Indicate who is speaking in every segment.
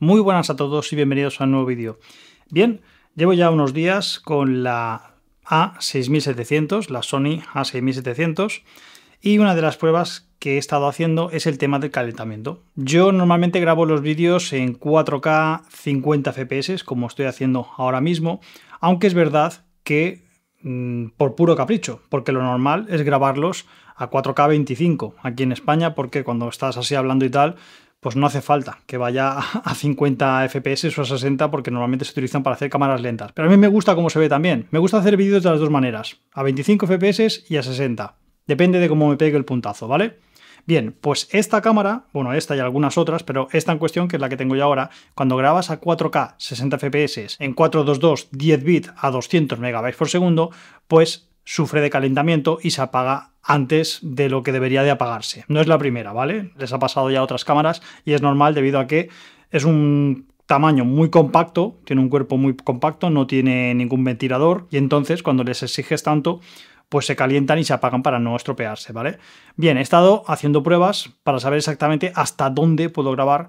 Speaker 1: Muy buenas a todos y bienvenidos a un nuevo vídeo. Bien, llevo ya unos días con la A6700, la Sony A6700, y una de las pruebas que he estado haciendo es el tema del calentamiento. Yo normalmente grabo los vídeos en 4K 50 FPS, como estoy haciendo ahora mismo, aunque es verdad que mm, por puro capricho, porque lo normal es grabarlos a 4K 25 aquí en España, porque cuando estás así hablando y tal, pues no hace falta que vaya a 50 FPS o a 60 porque normalmente se utilizan para hacer cámaras lentas. Pero a mí me gusta cómo se ve también. Me gusta hacer vídeos de las dos maneras, a 25 FPS y a 60. Depende de cómo me pegue el puntazo, ¿vale? Bien, pues esta cámara, bueno, esta y algunas otras, pero esta en cuestión, que es la que tengo yo ahora, cuando grabas a 4K 60 FPS en 422 10 bit, a 200 MB por segundo, pues sufre de calentamiento y se apaga antes de lo que debería de apagarse. No es la primera, ¿vale? Les ha pasado ya a otras cámaras y es normal debido a que es un tamaño muy compacto, tiene un cuerpo muy compacto, no tiene ningún ventilador y entonces cuando les exiges tanto, pues se calientan y se apagan para no estropearse, ¿vale? Bien, he estado haciendo pruebas para saber exactamente hasta dónde puedo grabar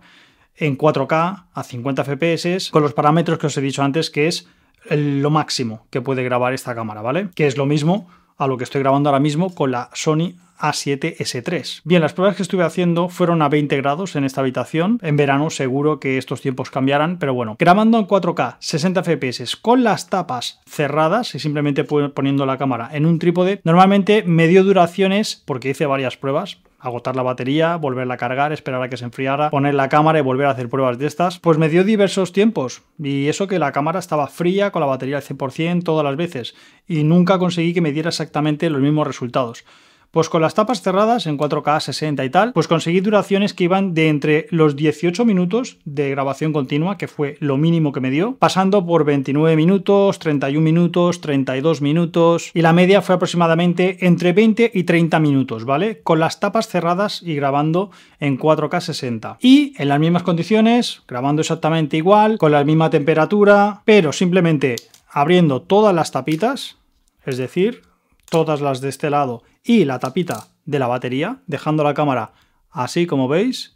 Speaker 1: en 4K a 50 FPS con los parámetros que os he dicho antes, que es lo máximo que puede grabar esta cámara, ¿vale? Que es lo mismo a lo que estoy grabando ahora mismo con la Sony a7S3. Bien, las pruebas que estuve haciendo fueron a 20 grados en esta habitación. En verano seguro que estos tiempos cambiarán, pero bueno. Grabando en 4K, 60 FPS, con las tapas cerradas y simplemente poniendo la cámara en un trípode, normalmente me dio duraciones, porque hice varias pruebas, agotar la batería, volverla a cargar, esperar a que se enfriara, poner la cámara y volver a hacer pruebas de estas, pues me dio diversos tiempos. Y eso que la cámara estaba fría, con la batería al 100% todas las veces, y nunca conseguí que me diera exactamente los mismos resultados. Pues con las tapas cerradas en 4K 60 y tal, pues conseguí duraciones que iban de entre los 18 minutos de grabación continua, que fue lo mínimo que me dio, pasando por 29 minutos, 31 minutos, 32 minutos, y la media fue aproximadamente entre 20 y 30 minutos, ¿vale? Con las tapas cerradas y grabando en 4K 60. Y en las mismas condiciones, grabando exactamente igual, con la misma temperatura, pero simplemente abriendo todas las tapitas, es decir, todas las de este lado y la tapita de la batería, dejando la cámara así como veis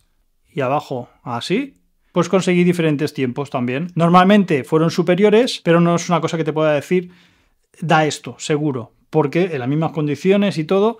Speaker 1: y abajo así, pues conseguí diferentes tiempos también. Normalmente fueron superiores, pero no es una cosa que te pueda decir, da esto, seguro, porque en las mismas condiciones y todo,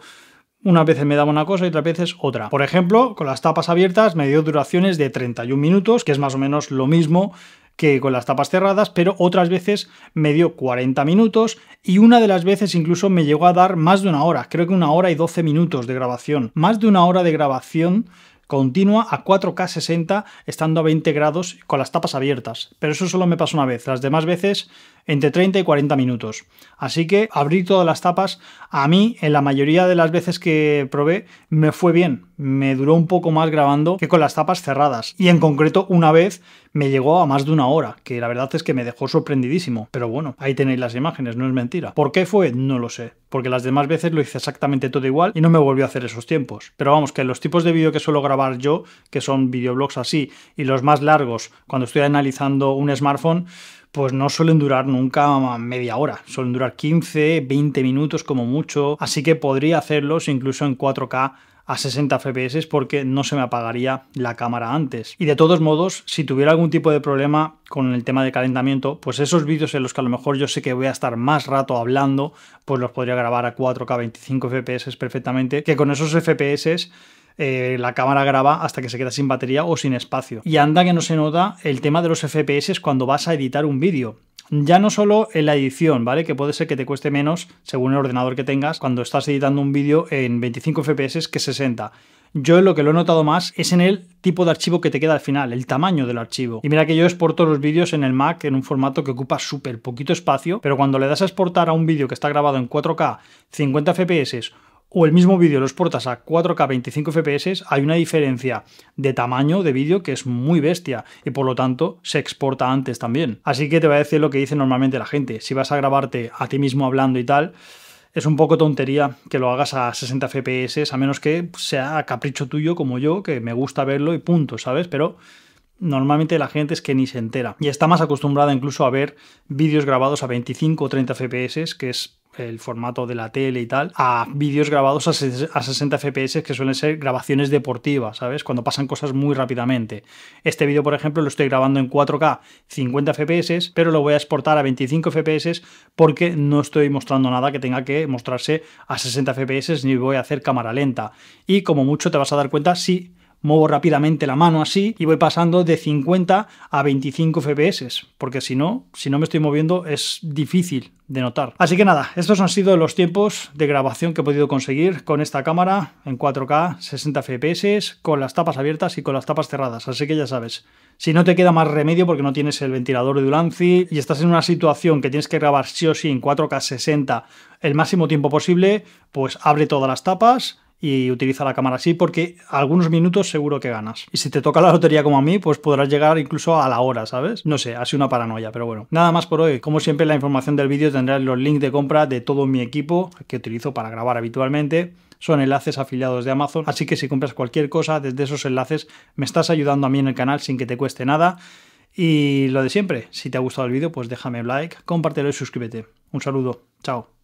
Speaker 1: unas veces me daba una cosa y otras veces otra. Por ejemplo, con las tapas abiertas me dio duraciones de 31 minutos, que es más o menos lo mismo que con las tapas cerradas, pero otras veces me dio 40 minutos y una de las veces incluso me llegó a dar más de una hora, creo que una hora y 12 minutos de grabación. Más de una hora de grabación continua a 4K60 estando a 20 grados con las tapas abiertas. Pero eso solo me pasó una vez, las demás veces entre 30 y 40 minutos. Así que abrí todas las tapas, a mí en la mayoría de las veces que probé me fue bien, me duró un poco más grabando que con las tapas cerradas. Y en concreto una vez me llegó a más de una hora, que la verdad es que me dejó sorprendidísimo. Pero bueno, ahí tenéis las imágenes, no es mentira. ¿Por qué fue? No lo sé. Porque las demás veces lo hice exactamente todo igual y no me volvió a hacer esos tiempos. Pero vamos, que los tipos de vídeo que suelo grabar yo, que son videoblogs así, y los más largos, cuando estoy analizando un smartphone, pues no suelen durar nunca media hora, suelen durar 15, 20 minutos como mucho, así que podría hacerlos incluso en 4K a 60 fps porque no se me apagaría la cámara antes. Y de todos modos, si tuviera algún tipo de problema con el tema de calentamiento, pues esos vídeos en los que a lo mejor yo sé que voy a estar más rato hablando, pues los podría grabar a 4K 25 fps perfectamente, que con esos fps eh, la cámara graba hasta que se queda sin batería o sin espacio. Y anda que no se nota el tema de los FPS cuando vas a editar un vídeo. Ya no solo en la edición, ¿vale? Que puede ser que te cueste menos según el ordenador que tengas cuando estás editando un vídeo en 25 FPS que 60. Yo lo que lo he notado más es en el tipo de archivo que te queda al final, el tamaño del archivo. Y mira que yo exporto los vídeos en el Mac en un formato que ocupa súper poquito espacio, pero cuando le das a exportar a un vídeo que está grabado en 4K, 50 FPS o el mismo vídeo lo exportas a 4K 25 FPS, hay una diferencia de tamaño de vídeo que es muy bestia y por lo tanto se exporta antes también. Así que te voy a decir lo que dice normalmente la gente. Si vas a grabarte a ti mismo hablando y tal, es un poco tontería que lo hagas a 60 FPS, a menos que sea capricho tuyo como yo, que me gusta verlo y punto, ¿sabes? Pero normalmente la gente es que ni se entera. Y está más acostumbrada incluso a ver vídeos grabados a 25 o 30 FPS, que es el formato de la tele y tal, a vídeos grabados a, 60 FPS que suelen ser grabaciones deportivas, ¿sabes? Cuando pasan cosas muy rápidamente. Este vídeo, por ejemplo, lo estoy grabando en 4K 50 FPS, pero lo voy a exportar a 25 FPS porque no estoy mostrando nada que tenga que mostrarse a 60 FPS ni voy a hacer cámara lenta. Y como mucho te vas a dar cuenta si muevo rápidamente la mano así y voy pasando de 50 a 25 FPS, porque si no, si no me estoy moviendo es difícil de notar. Así que nada, estos han sido los tiempos de grabación que he podido conseguir con esta cámara en 4K 60 FPS, con las tapas abiertas y con las tapas cerradas, así que ya sabes. Si no te queda más remedio porque no tienes el ventilador de Ulanzi y estás en una situación que tienes que grabar sí o sí en 4K 60 el máximo tiempo posible, pues abre todas las tapas, y utiliza la cámara así porque algunos minutos seguro que ganas. Y si te toca la lotería como a mí, pues podrás llegar incluso a la hora, ¿sabes? No sé, así una paranoia, pero bueno. Nada más por hoy. Como siempre, la información del vídeo tendrá los links de compra de todo mi equipo que utilizo para grabar habitualmente son enlaces afiliados de Amazon, así que si compras cualquier cosa desde esos enlaces me estás ayudando a mí en el canal sin que te cueste nada. Y lo de siempre, si te ha gustado el vídeo pues déjame un like, compártelo y suscríbete. Un saludo, chao.